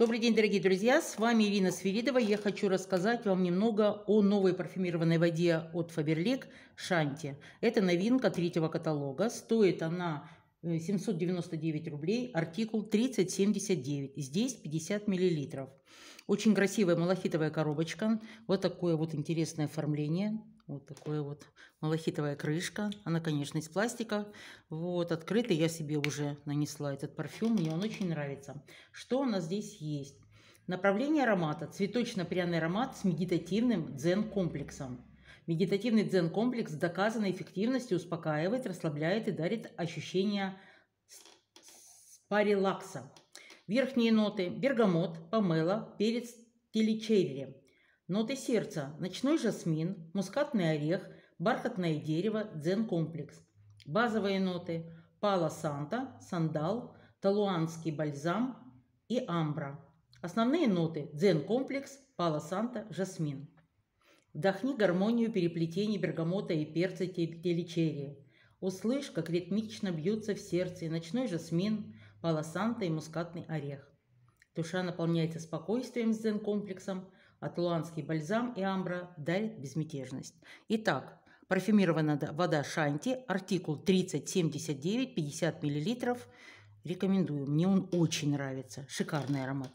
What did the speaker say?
Добрый день, дорогие друзья! С вами Ирина Свиридова. Я хочу рассказать вам немного о новой парфюмированной воде от Faberlic Шанти. Это новинка третьего каталога. Стоит она 799 э, рублей, артикул 3079. Здесь 50 миллилитров. Очень красивая малахитовая коробочка. Вот такое вот интересное оформление. Вот такое вот малахитовая крышка. Она, конечно, из пластика. Вот, открытый я себе уже нанесла этот парфюм. Мне он очень нравится. Что у нас здесь есть? Направление аромата. Цветочно-пряный аромат с медитативным дзен-комплексом. Медитативный дзен-комплекс с доказанной эффективностью успокаивает, расслабляет и дарит ощущение спарилакса. Верхние ноты – бергамот, помело, перец, теличерри. Ноты сердца – ночной жасмин, мускатный орех, бархатное дерево, дзен-комплекс. Базовые ноты – пала санта, сандал, талуанский бальзам и амбра. Основные ноты – дзен-комплекс, пала санта, жасмин. Вдохни гармонию переплетений бергамота и перца телечерии. Услышь, как ритмично бьются в сердце ночной жасмин, палосанта и мускатный орех. Душа наполняется спокойствием с дзен-комплексом, атлантский бальзам и амбра дарит безмятежность. Итак, парфюмированная вода Шанти, артикул 3079, 50 мл. Рекомендую, мне он очень нравится, шикарный аромат.